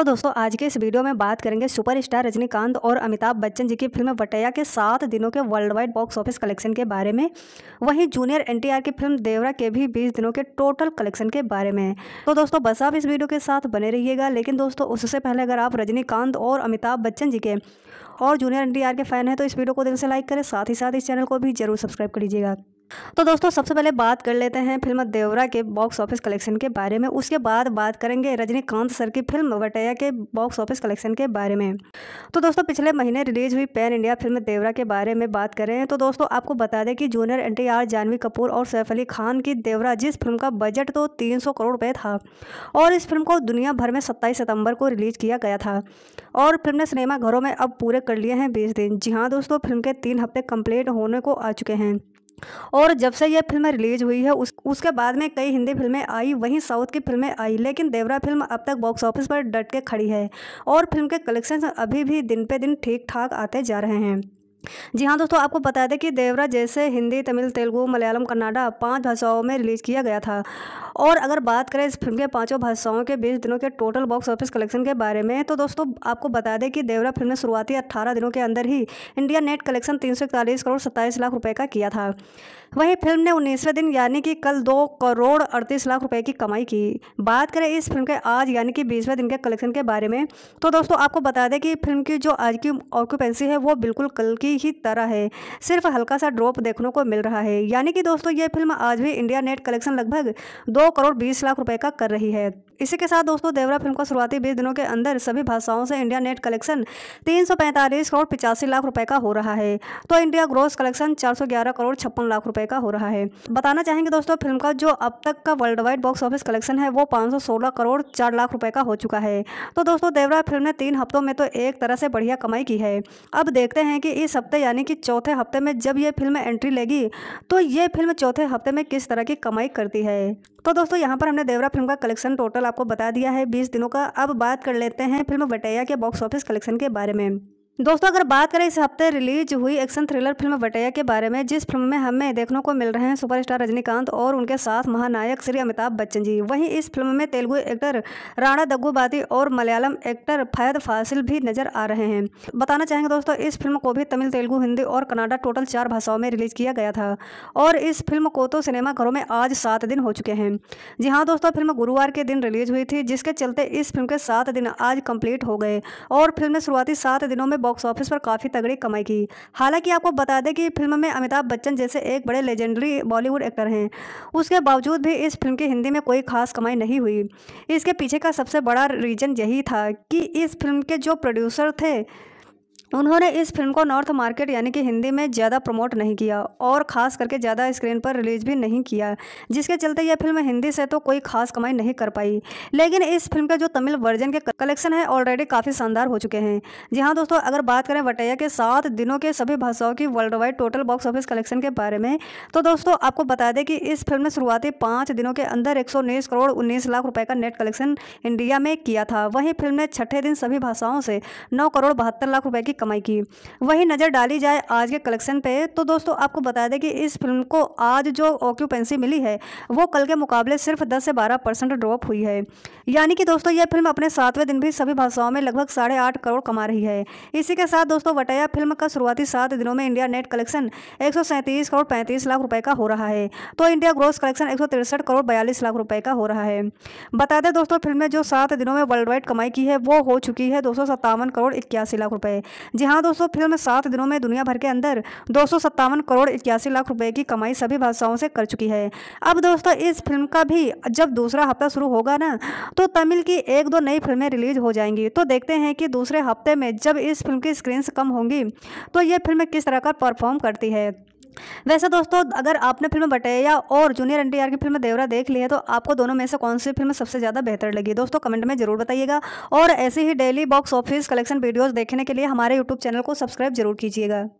तो दोस्तों आज के इस वीडियो में बात करेंगे सुपरस्टार रजनीकांत और अमिताभ बच्चन जी की फिल्म बटैया के सात दिनों के world wide box office collection के बारे में वहीं जूनियर एनटीआर की फिल्म देवरा के भी बीस दिनों के टोटल कलेक्शन के बारे में तो दोस्तों बस आप इस वीडियो के साथ बने रहिएगा लेकिन दोस्तों उससे पहले अगर आप रजनीकांत और अमिताभ बच्चन जी के और जूनियर एन के फैन हैं तो इस वीडियो को दिल से लाइक करें साथ ही साथ इस चैनल को भी जरूर सब्सक्राइब कर लीजिएगा तो दोस्तों सबसे पहले बात कर लेते हैं फिल्म देवरा के बॉक्स ऑफिस कलेक्शन के बारे में उसके बाद बात करेंगे रजनीकांत सर की फिल्म वटैया के बॉक्स ऑफिस कलेक्शन के बारे में तो दोस्तों पिछले महीने रिलीज हुई पैन इंडिया फिल्म देवरा के बारे में बात करें तो दोस्तों आपको बता दें कि जूनियर एन जानवी कपूर और सैफ अली खान की देवरा जिस फिल्म का बजट तो तीन करोड़ रुपये था और इस फिल्म को दुनिया भर में सत्ताईस सितंबर को रिलीज किया गया था और फिल्म ने सिनेमाघरों में अब पूरे कर लिए हैं बीस दिन जी हाँ दोस्तों फिल्म के तीन हफ्ते कंप्लीट होने को आ चुके हैं और जब से यह फिल्म रिलीज हुई है उस उसके बाद में कई हिंदी फिल्में आई वहीं साउथ की फिल्में आई लेकिन देवरा फिल्म अब तक बॉक्स ऑफिस पर डट के खड़ी है और फिल्म के कलेक्शन अभी भी दिन पे दिन ठीक ठाक आते जा रहे हैं जी हाँ दोस्तों आपको बता दें कि देवरा जैसे हिंदी तमिल तेलुगु मलयालम कन्नाडा पांच भाषाओं में रिलीज़ किया गया था और अगर बात करें इस फिल्म के पांचों भाषाओं के बीस दिनों के टोटल बॉक्स ऑफिस कलेक्शन के बारे में तो दोस्तों आपको बता दें कि देवरा फिल्म ने शुरुआती अट्ठारह दिनों के अंदर ही इंडिया नेट कलेक्शन तीन करोड़ सत्ताईस लाख रुपये का किया था वहीं फिल्म ने उन्नीसवें दिन यानी कि कल दो करोड़ अड़तीस लाख रुपए की कमाई की बात करें इस फिल्म के आज यानी कि बीसवें दिन के कलेक्शन के बारे में तो दोस्तों आपको बता दें कि फिल्म की जो आज की ऑक्यूपेंसी है वो बिल्कुल कल की की ही तरह है सिर्फ हल्का सा ड्रॉप देखने को मिल रहा है यानी कि दोस्तों ये फिल्म आज भी इंडिया नेट कलेक्शन लगभग दो करोड़ बीस लाख रुपए का कर रही है इसी के साथ दोस्तों देवरा फिल्म का शुरुआती बीस दिनों के अंदर सभी भाषाओं से इंडिया नेट कलेक्शन तीन करोड़ पिचासी लाख रुपए का हो रहा है तो इंडिया ग्रोस कलेक्शन 411 करोड़ छप्पन लाख रुपए का हो रहा है बताना चाहेंगे दोस्तों फिल्म का जो अब तक का world wide box office collection है वो पाँच करोड़ चार लाख रुपए का हो चुका है तो दोस्तों देवरा फिल्म ने तीन हफ्तों में तो एक तरह से बढ़िया कमाई की है अब देखते हैं कि इस हफ्ते यानी कि चौथे हफ्ते में जब ये फिल्म एंट्री लेगी तो ये फिल्म चौथे हफ्ते में किस तरह की कमाई करती है तो दोस्तों यहाँ पर हमने देवरा फिल्म का कलेक्शन टोटल आपको बता दिया है बीस दिनों का अब बात कर लेते हैं फिल्म बटैया के बॉक्स ऑफिस कलेक्शन के बारे में दोस्तों अगर बात करें इस हफ्ते रिलीज हुई एक्शन थ्रिलर फिल्म बटैया के बारे में जिस फिल्म में हमें देखने को मिल रहे हैं सुपरस्टार रजनीकांत और उनके साथ महानायक श्री अमिताभ बच्चन जी वहीं इस फिल्म में तेलुगु एक्टर राणा दग्गुबाती और मलयालम एक्टर फैद फासिल भी नजर आ रहे हैं बताना चाहेंगे दोस्तों इस फिल्म को भी तमिल तेलुगु हिंदी और कनाडा टोटल चार भाषाओं में रिलीज किया गया था और इस फिल्म को तो सिनेमाघरों में आज सात दिन हो चुके हैं जी हाँ दोस्तों फिल्म गुरुवार के दिन रिलीज हुई थी जिसके चलते इस फिल्म के सात दिन आज कंप्लीट हो गए और फिल्म में शुरुआती सात दिनों में बॉक्स ऑफिस पर काफ़ी तगड़ी कमाई की हालांकि आपको बता दें कि फिल्म में अमिताभ बच्चन जैसे एक बड़े लेजेंडरी बॉलीवुड एक्टर हैं उसके बावजूद भी इस फिल्म की हिंदी में कोई खास कमाई नहीं हुई इसके पीछे का सबसे बड़ा रीज़न यही था कि इस फिल्म के जो प्रोड्यूसर थे उन्होंने इस फिल्म को नॉर्थ मार्केट यानी कि हिंदी में ज़्यादा प्रमोट नहीं किया और ख़ास करके ज़्यादा स्क्रीन पर रिलीज भी नहीं किया जिसके चलते यह फिल्म हिंदी से तो कोई खास कमाई नहीं कर पाई लेकिन इस फिल्म का जो तमिल वर्जन के कलेक्शन है ऑलरेडी काफ़ी शानदार हो चुके हैं जी हाँ दोस्तों अगर बात करें वटैया के सात दिनों के सभी भाषाओं की world wide total box office collection के बारे में तो दोस्तों आपको बता दें कि इस फिल्म ने शुरुआती पाँच दिनों के अंदर एक करोड़ उन्नीस लाख रुपये का नेट कलेक्शन इंडिया में किया था वहीं फिल्म ने छठे दिन सभी भाषाओं से नौ करोड़ बहत्तर लाख रुपये की कमाई की वही नज़र डाली जाए आज के कलेक्शन पे तो दोस्तों आपको बता दें कि इस फिल्म को आज जो ऑक्यूपेंसी मिली है वो कल के मुकाबले सिर्फ 10 से बारह परसेंट ड्रॉप हुई है यानी कि दोस्तों यह फिल्म अपने सातवें दिन भी सभी भाषाओं में लगभग साढ़े आठ करोड़ कमा रही है इसी के साथ दोस्तों वटैया फिल्म का शुरुआती सात दिनों में इंडिया नेट कलेक्शन एक करोड़ पैंतीस लाख रुपए का हो रहा है तो इंडिया ग्रोस कलेक्शन एक करोड़ बयालीस लाख रुपए का हो रहा है बता दें दोस्तों फिल्म ने जो सात दिनों में वर्ल्ड वाइड कमाई की है वो हो चुकी है दो करोड़ इक्यासी लाख रुपए जी हाँ दोस्तों फिल्म सात दिनों में दुनिया भर के अंदर दो करोड़ इक्यासी लाख रुपए की कमाई सभी भाषाओं से कर चुकी है अब दोस्तों इस फिल्म का भी जब दूसरा हफ्ता शुरू होगा ना तो तमिल की एक दो नई फिल्में रिलीज हो जाएंगी तो देखते हैं कि दूसरे हफ्ते में जब इस फिल्म की स्क्रीन कम होंगी तो ये फिल्म किस तरह का परफॉर्म करती है वैसे दोस्तों अगर आपने फिल्म बटैया और जूनियर एन की फिल्म देवरा देख ली है तो आपको दोनों में से कौन सी फिल्म सबसे ज़्यादा बेहतर लगी दोस्तों कमेंट में जरूर बताइएगा और ऐसे ही daily box office collection videos देखने के लिए हमारे यूट्यूब चैनल को सब्सक्राइब जरूर कीजिएगा